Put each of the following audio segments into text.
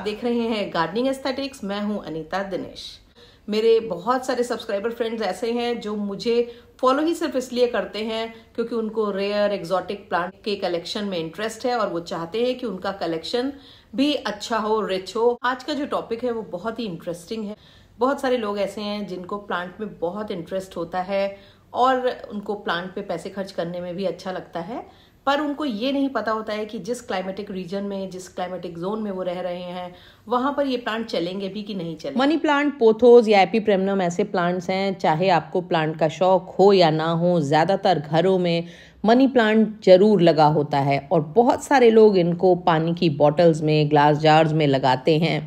आप देख रहे हैं गार्डनिंग एस्थेटिक्स मैं हूं अनीता दिनेश मेरे बहुत सारे सब्सक्राइबर फ्रेंड्स ऐसे हैं जो मुझे फॉलो ही सिर्फ इसलिए करते हैं क्योंकि उनको रेयर एक्सोटिक प्लांट के कलेक्शन में इंटरेस्ट है और वो चाहते हैं कि उनका कलेक्शन भी अच्छा हो रिच हो आज का जो टॉपिक है वो बहुत ही इंटरेस्टिंग है बहुत सारे लोग ऐसे हैं जिनको प्लांट में बहुत इंटरेस्ट होता है और उनको प्लांट पे पैसे खर्च करने में भी अच्छा लगता है पर उनको ये नहीं पता होता है कि जिस क्लाइमेटिक रीजन में जिस क्लाइमेटिक जोन में वो रह रहे हैं वहाँ पर ये प्लांट चलेंगे भी कि नहीं चलेंगे मनी प्लांट पोथोज या एपी प्रेमनम ऐसे प्लांट्स हैं चाहे आपको प्लांट का शौक हो या ना हो ज़्यादातर घरों में मनी प्लांट जरूर लगा होता है और बहुत सारे लोग इनको पानी की बॉटल्स में ग्लास जार्स में लगाते हैं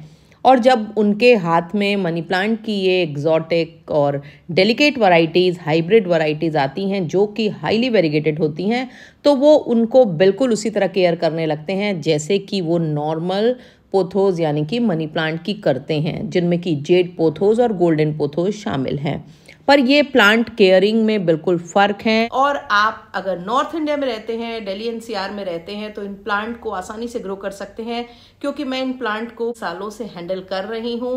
और जब उनके हाथ में मनी प्लांट की ये एग्जॉटिक और डेलिकेट वराइटीज़ हाइब्रिड वराइटीज़ आती हैं जो कि हाईली वेरीगेटेड होती हैं तो वो उनको बिल्कुल उसी तरह केयर करने लगते हैं जैसे कि वो नॉर्मल पोथोज यानी कि मनी प्लांट की करते हैं जिनमें कि जेड पोथोज और गोल्डन पोथोज शामिल हैं पर ये प्लांट केयरिंग में बिल्कुल फर्क है और आप अगर नॉर्थ इंडिया में रहते हैं दिल्ली एनसीआर में रहते हैं तो इन प्लांट को आसानी से ग्रो कर सकते हैं क्योंकि मैं इन प्लांट को सालों से हैंडल कर रही हूँ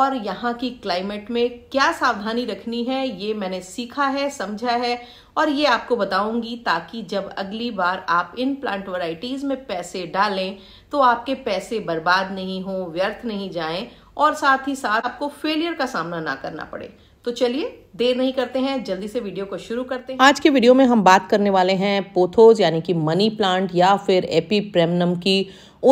और यहाँ की क्लाइमेट में क्या सावधानी रखनी है ये मैंने सीखा है समझा है और ये आपको बताऊंगी ताकि जब अगली बार आप इन प्लांट वराइटीज में पैसे डालें तो आपके पैसे बर्बाद नहीं हों व्यर्थ नहीं जाएं और साथ ही साथ आपको फेलियर का सामना ना करना पड़े तो चलिए देर नहीं करते हैं जल्दी से वीडियो को शुरू करते हैं आज के वीडियो में हम बात करने वाले हैं पोथोज यानी कि मनी प्लांट या फिर एपी प्रेमनम की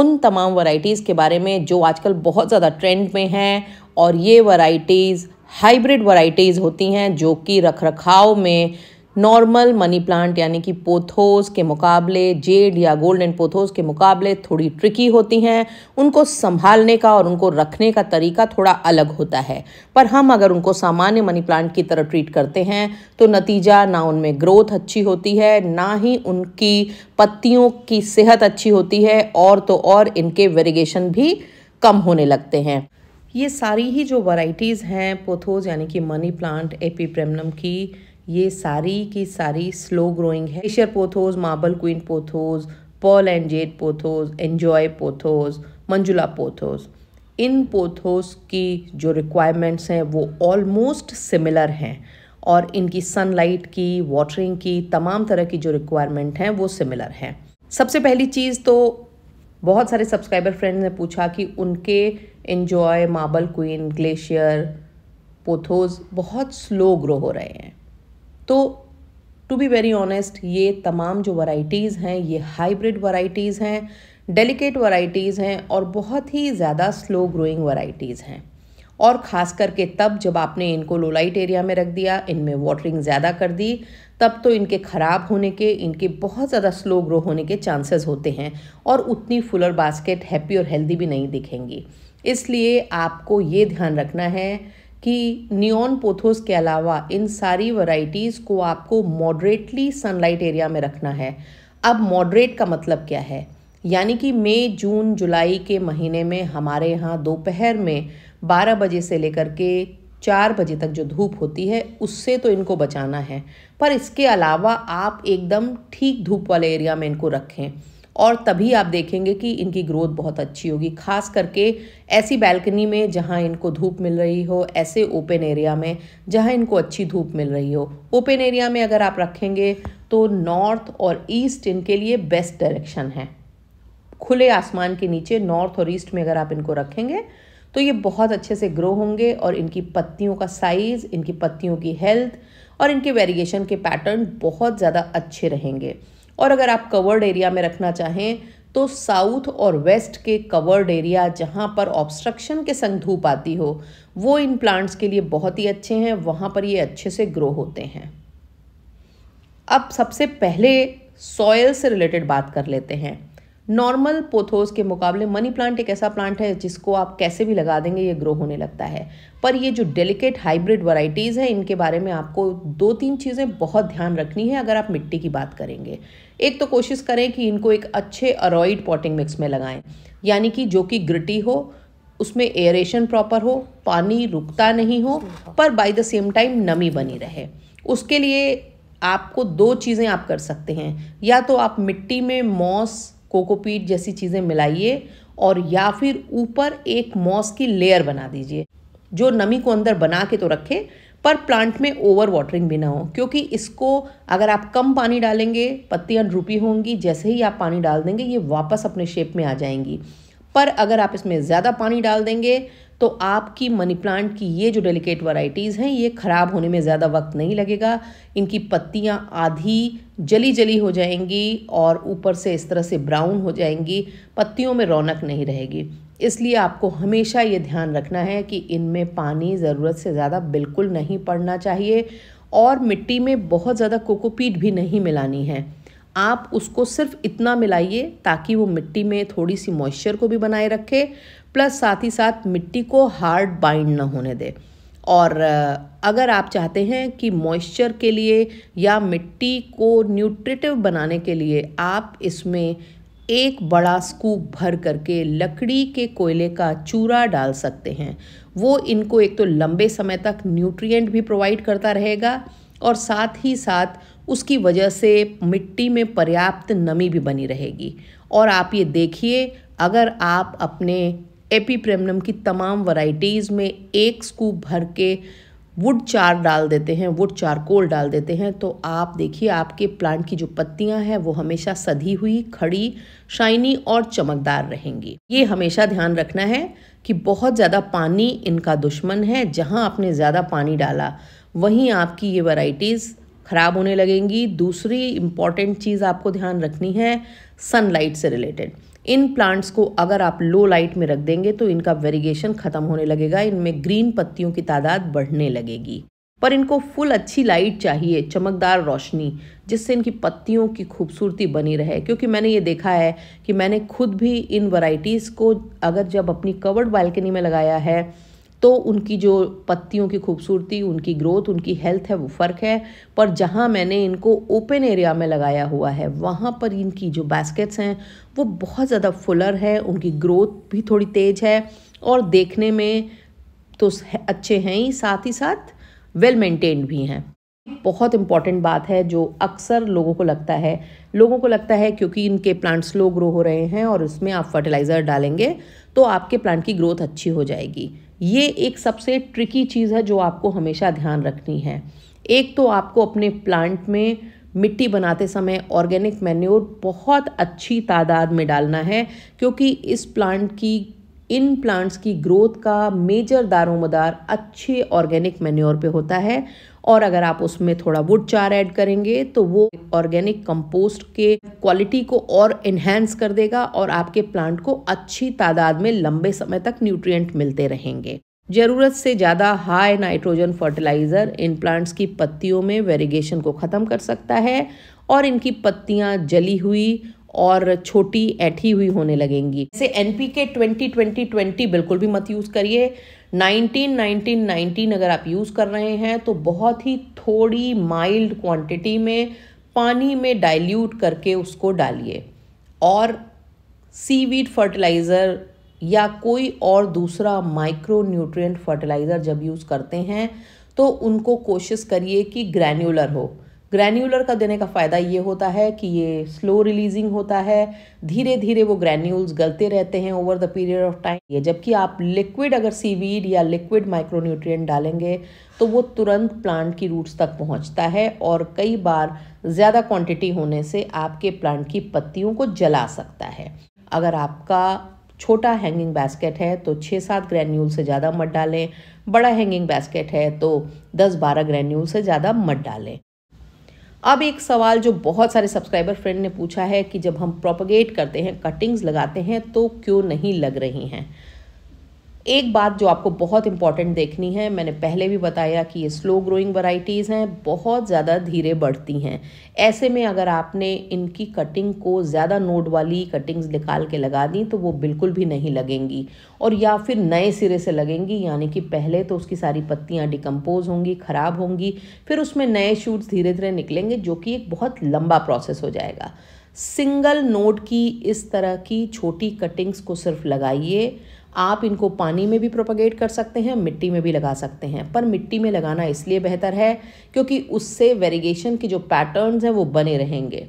उन तमाम वराइटीज़ के बारे में जो आजकल बहुत ज़्यादा ट्रेंड में हैं और ये वराइटीज़ हाइब्रिड वराइटीज़ होती हैं जो कि रख रखाव में नॉर्मल मनी प्लांट यानी कि पोथोस के मुकाबले जेड या गोल्डन पोथोस के मुकाबले थोड़ी ट्रिकी होती हैं उनको संभालने का और उनको रखने का तरीका थोड़ा अलग होता है पर हम अगर उनको सामान्य मनी प्लांट की तरह ट्रीट करते हैं तो नतीजा ना उनमें ग्रोथ अच्छी होती है ना ही उनकी पत्तियों की सेहत अच्छी होती है और तो और इनके वेरिगेशन भी कम होने लगते हैं ये सारी ही जो वाइटीज़ हैं पोथोज यानी कि मनी प्लांट एपीप्रेमनम की ये सारी की सारी स्लो ग्रोइंग है fisher pothos marble queen pothos pearl and jade pothos enjoy pothos Manjula pothos इन पोथोस की जो रिक्वायरमेंट्स हैं वो ऑलमोस्ट सिमिलर हैं और इनकी सनलाइट की वाटरिंग की तमाम तरह की जो रिक्वायरमेंट हैं वो सिमिलर हैं सबसे पहली चीज़ तो बहुत सारे सब्सक्राइबर फ्रेंड्स ने पूछा कि उनके enjoy marble queen glacier pothos बहुत स्लो ग्रो हो रहे हैं तो टू बी वेरी ऑनेस्ट ये तमाम जो वराइटीज़ हैं ये हाइब्रिड वराइटीज़ हैं डेलिकेट वराइटीज़ हैं और बहुत ही ज़्यादा स्लो ग्रोइंग वराइटीज़ हैं और ख़ास करके तब जब आपने इनको लोलाइट एरिया में रख दिया इनमें वाटरिंग ज़्यादा कर दी तब तो इनके ख़राब होने के इनके बहुत ज़्यादा स्लो ग्रो होने के चांसेस होते हैं और उतनी फुलर बास्केट हैप्पी और हेल्दी भी नहीं दिखेंगी इसलिए आपको ये ध्यान रखना है कि नियॉन पोथोस के अलावा इन सारी वैरायटीज़ को आपको मॉडरेटली सनलाइट एरिया में रखना है अब मॉडरेट का मतलब क्या है यानी कि मई जून जुलाई के महीने में हमारे यहाँ दोपहर में 12 बजे से लेकर के चार बजे तक जो धूप होती है उससे तो इनको बचाना है पर इसके अलावा आप एकदम ठीक धूप वाले एरिया में इनको रखें और तभी आप देखेंगे कि इनकी ग्रोथ बहुत अच्छी होगी खास करके ऐसी बैल्कनी में जहाँ इनको धूप मिल रही हो ऐसे ओपन एरिया में जहाँ इनको अच्छी धूप मिल रही हो ओपन एरिया में अगर आप रखेंगे तो नॉर्थ और ईस्ट इनके लिए बेस्ट डायरेक्शन है खुले आसमान के नीचे नॉर्थ और ईस्ट में अगर आप इनको रखेंगे तो ये बहुत अच्छे से ग्रो होंगे और इनकी पत्तियों का साइज़ इनकी पत्तियों की हेल्थ और इनके वेरिएशन के पैटर्न बहुत ज़्यादा अच्छे रहेंगे और अगर आप कवर्ड एरिया में रखना चाहें तो साउथ और वेस्ट के कवर्ड एरिया जहाँ पर ऑब्स्ट्रक्शन के संग धूप आती हो वो इन प्लांट्स के लिए बहुत ही अच्छे हैं वहाँ पर ये अच्छे से ग्रो होते हैं अब सबसे पहले सॉयल से रिलेटेड बात कर लेते हैं नॉर्मल पोथोस के मुकाबले मनी प्लांट एक ऐसा प्लांट है जिसको आप कैसे भी लगा देंगे ये ग्रो होने लगता है पर ये जो डेलिकेट हाइब्रिड वराइटीज हैं इनके बारे में आपको दो तीन चीज़ें बहुत ध्यान रखनी है अगर आप मिट्टी की बात करेंगे एक तो कोशिश करें कि इनको एक अच्छे अरॉइड पॉटिंग मिक्स में लगाएं यानी कि जो कि ग्रिटी हो उसमें एयरेशन प्रॉपर हो पानी रुकता नहीं हो पर बाय द सेम टाइम नमी बनी रहे उसके लिए आपको दो चीज़ें आप कर सकते हैं या तो आप मिट्टी में मॉस कोकोपीट जैसी चीज़ें मिलाइए और या फिर ऊपर एक मॉस की लेयर बना दीजिए जो नमी को अंदर बना के तो रखे पर प्लांट में ओवर वाटरिंग भी ना हो क्योंकि इसको अगर आप कम पानी डालेंगे पत्तियाँ ड्रूपी होंगी जैसे ही आप पानी डाल देंगे ये वापस अपने शेप में आ जाएंगी पर अगर आप इसमें ज़्यादा पानी डाल देंगे तो आपकी मनी प्लांट की ये जो डेलिकेट वराइटीज़ हैं ये ख़राब होने में ज़्यादा वक्त नहीं लगेगा इनकी पत्तियाँ आधी जली जली हो जाएंगी और ऊपर से इस तरह से ब्राउन हो जाएंगी पत्तियों में रौनक नहीं रहेगी इसलिए आपको हमेशा ये ध्यान रखना है कि इनमें पानी ज़रूरत से ज़्यादा बिल्कुल नहीं पड़ना चाहिए और मिट्टी में बहुत ज़्यादा कोकोपीट भी नहीं मिलानी है आप उसको सिर्फ इतना मिलाइए ताकि वो मिट्टी में थोड़ी सी मॉइस्चर को भी बनाए रखे प्लस साथ ही साथ मिट्टी को हार्ड बाइंड ना होने दे और अगर आप चाहते हैं कि मॉइस्चर के लिए या मिट्टी को न्यूट्रिटिव बनाने के लिए आप इसमें एक बड़ा स्कूप भर करके लकड़ी के कोयले का चूरा डाल सकते हैं वो इनको एक तो लंबे समय तक न्यूट्रिएंट भी प्रोवाइड करता रहेगा और साथ ही साथ उसकी वजह से मिट्टी में पर्याप्त नमी भी बनी रहेगी और आप ये देखिए अगर आप अपने एपीप्रेमनम की तमाम वराइटीज़ में एक स्कूप भर के वुड चार डाल देते हैं वुड चारकोल डाल देते हैं तो आप देखिए आपके प्लांट की जो पत्तियां हैं वो हमेशा सधी हुई खड़ी शाइनी और चमकदार रहेंगी ये हमेशा ध्यान रखना है कि बहुत ज़्यादा पानी इनका दुश्मन है जहाँ आपने ज़्यादा पानी डाला वहीं आपकी ये वैराइटीज़ ख़राब होने लगेंगी दूसरी इम्पॉर्टेंट चीज़ आपको ध्यान रखनी है सनलाइट से रिलेटेड इन प्लांट्स को अगर आप लो लाइट में रख देंगे तो इनका वेरिगेशन खत्म होने लगेगा इनमें ग्रीन पत्तियों की तादाद बढ़ने लगेगी पर इनको फुल अच्छी लाइट चाहिए चमकदार रोशनी जिससे इनकी पत्तियों की खूबसूरती बनी रहे क्योंकि मैंने ये देखा है कि मैंने खुद भी इन वैरायटीज़ को अगर जब अपनी कवर्ड बालकनी में लगाया है तो उनकी जो पत्तियों की खूबसूरती उनकी ग्रोथ उनकी हेल्थ है वो फ़र्क है पर जहाँ मैंने इनको ओपन एरिया में लगाया हुआ है वहाँ पर इनकी जो बास्केट्स हैं वो बहुत ज़्यादा फुलर है उनकी ग्रोथ भी थोड़ी तेज़ है और देखने में तो अच्छे हैं ही साथ ही साथ वेल मेंटेन्ड भी हैं बहुत इंपॉर्टेंट बात है जो अक्सर लोगों को लगता है लोगों को लगता है क्योंकि इनके प्लांट स्लो ग्रो हो रहे हैं और उसमें आप फर्टिलाइज़र डालेंगे तो आपके प्लांट की ग्रोथ अच्छी हो जाएगी ये एक सबसे ट्रिकी चीज़ है जो आपको हमेशा ध्यान रखनी है एक तो आपको अपने प्लांट में मिट्टी बनाते समय ऑर्गेनिक मैन्योर बहुत अच्छी तादाद में डालना है क्योंकि इस प्लांट की इन प्लांट्स की ग्रोथ का मेजर दारोमदार अच्छे ऑर्गेनिक मैन्योर पे होता है और अगर आप उसमें थोड़ा वुड चार ऐड करेंगे तो वो ऑर्गेनिक कंपोस्ट के क्वालिटी को और इन्हेंस कर देगा और आपके प्लांट को अच्छी तादाद में लंबे समय तक न्यूट्रिएंट मिलते रहेंगे ज़रूरत से ज़्यादा हाई नाइट्रोजन फर्टिलाइज़र इन प्लांट्स की पत्तियों में वेरिगेशन को ख़त्म कर सकता है और इनकी पत्तियाँ जली हुई और छोटी ऐठी हुई होने लगेंगी जैसे N P K twenty twenty twenty बिल्कुल भी मत यूज़ करिए नाइनटीन नाइनटीन नाइनटीन अगर आप यूज़ कर रहे हैं तो बहुत ही थोड़ी माइल्ड क्वांटिटी में पानी में डाइल्यूट करके उसको डालिए और सीवीड फर्टिलाइज़र या कोई और दूसरा माइक्रो न्यूट्रिएंट फर्टिलाइज़र जब यूज़ करते हैं तो उनको कोशिश करिए कि ग्रैन्यूलर हो ग्रैन्यूलर का देने का फ़ायदा ये होता है कि ये स्लो रिलीजिंग होता है धीरे धीरे वो ग्रैन्यूल्स गलते रहते हैं over the period of time ये जबकि आप लिक्विड अगर सीवीड या लिक्विड माइक्रोन्यूट्रिएंट डालेंगे तो वो तुरंत प्लांट की रूट्स तक पहुंचता है और कई बार ज़्यादा क्वांटिटी होने से आपके प्लांट की पत्तियों को जला सकता है अगर आपका छोटा हैंगिंग बास्केट है तो छः सात ग्रैन्यूल से ज़्यादा मत डालें बड़ा हैंगिंग बास्केट है तो दस बारह ग्रैन्यूल से ज़्यादा मत डालें अब एक सवाल जो बहुत सारे सब्सक्राइबर फ्रेंड ने पूछा है कि जब हम प्रोपगेट करते हैं कटिंग्स लगाते हैं तो क्यों नहीं लग रही हैं एक बात जो आपको बहुत इंपॉर्टेंट देखनी है मैंने पहले भी बताया कि ये स्लो ग्रोइंग वराइटीज़ हैं बहुत ज़्यादा धीरे बढ़ती हैं ऐसे में अगर आपने इनकी कटिंग को ज़्यादा नोड वाली कटिंग्स निकाल के लगा दी तो वो बिल्कुल भी नहीं लगेंगी और या फिर नए सिरे से लगेंगी यानी कि पहले तो उसकी सारी पत्तियाँ डिकम्पोज होंगी ख़राब होंगी फिर उसमें नए शूट्स धीरे धीरे निकलेंगे जो कि एक बहुत लंबा प्रोसेस हो जाएगा सिंगल नोड की इस तरह की छोटी कटिंग्स को सिर्फ लगाइए आप इनको पानी में भी प्रोपगेट कर सकते हैं मिट्टी में भी लगा सकते हैं पर मिट्टी में लगाना इसलिए बेहतर है क्योंकि उससे वेरिगेशन के जो पैटर्न्स हैं वो बने रहेंगे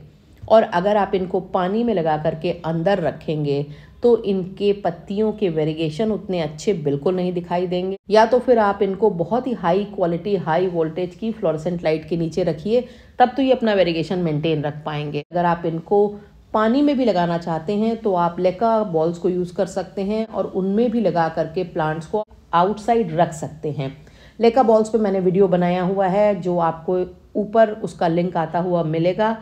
और अगर आप इनको पानी में लगा करके अंदर रखेंगे तो इनके पत्तियों के वेरिगेशन उतने अच्छे बिल्कुल नहीं दिखाई देंगे या तो फिर आप इनको बहुत ही हाई क्वालिटी हाई वोल्टेज की फ्लोरसेंट लाइट के नीचे रखिए तब तो ये अपना वेरिगेशन मेंटेन रख पाएंगे अगर आप इनको पानी में भी लगाना चाहते हैं तो आप लेका बॉल्स को यूज़ कर सकते हैं और उनमें भी लगा करके प्लांट्स को आउटसाइड रख सकते हैं लेका बॉल्स पे मैंने वीडियो बनाया हुआ है जो आपको ऊपर उसका लिंक आता हुआ मिलेगा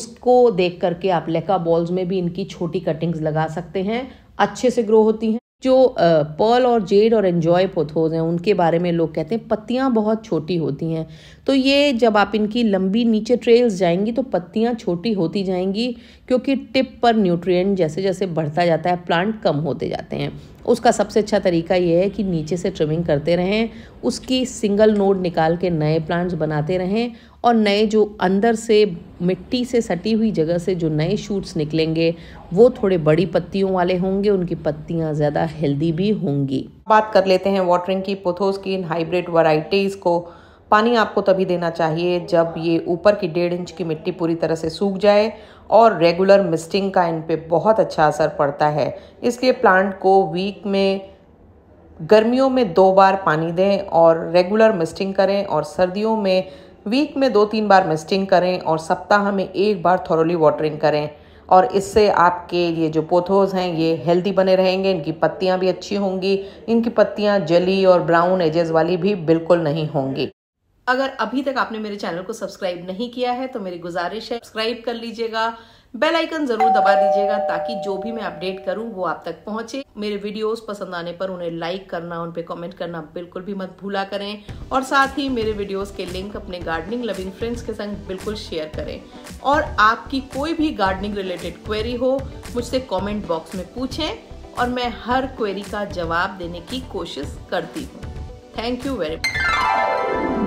उसको देख करके आप लेका बॉल्स में भी इनकी छोटी कटिंग्स लगा सकते हैं अच्छे से ग्रो होती हैं जो पर्ल और जेड और एन्जॉय पोथोज हैं उनके बारे में लोग कहते हैं पत्तियाँ बहुत छोटी होती हैं तो ये जब आप इनकी लंबी नीचे ट्रेल्स जाएंगी तो पत्तियाँ छोटी होती जाएंगी क्योंकि टिप पर न्यूट्रिएंट जैसे जैसे बढ़ता जाता है प्लांट कम होते जाते हैं उसका सबसे अच्छा तरीका ये है कि नीचे से ट्रिमिंग करते रहें उसकी सिंगल नोड निकाल के नए प्लांट्स बनाते रहें और नए जो अंदर से मिट्टी से सटी हुई जगह से जो नए शूट्स निकलेंगे वो थोड़े बड़ी पत्तियों वाले होंगे उनकी पत्तियां ज़्यादा हेल्दी भी होंगी बात कर लेते हैं वाटरिंग की पोथोस की इन हाइब्रिड वराइटीज़ को पानी आपको तभी देना चाहिए जब ये ऊपर की डेढ़ इंच की मिट्टी पूरी तरह से सूख जाए और रेगुलर मिस्टिंग का इन पर बहुत अच्छा असर पड़ता है इसलिए प्लांट को वीक में गर्मियों में दो बार पानी दें और रेगुलर मिस्टिंग करें और सर्दियों में वीक में दो तीन बार मिस्टिंग करें और सप्ताह में एक बार थॉरली वाटरिंग करें और इससे आपके ये जो पोथोज हैं ये हेल्दी बने रहेंगे इनकी पत्तियाँ भी अच्छी होंगी इनकी पत्तियाँ जली और ब्राउन एजेस वाली भी बिल्कुल नहीं होंगी अगर अभी तक आपने मेरे चैनल को सब्सक्राइब नहीं किया है तो मेरी गुजारिश है सब्सक्राइब कर लीजिएगा बेल आइकन जरूर दबा दीजिएगा ताकि जो भी मैं अपडेट करूं वो आप तक पहुंचे मेरे वीडियोस पसंद आने पर उन्हें लाइक करना उन पे कमेंट करना बिल्कुल भी मत भूला करें और साथ ही मेरे वीडियोस के लिंक अपने गार्डनिंग लविंग फ्रेंड्स के संग बिल्कुल शेयर करें और आपकी कोई भी गार्डनिंग रिलेटेड क्वेरी हो मुझसे कॉमेंट बॉक्स में पूछें और मैं हर क्वेरी का जवाब देने की कोशिश करती हूँ थैंक यू वेरी मच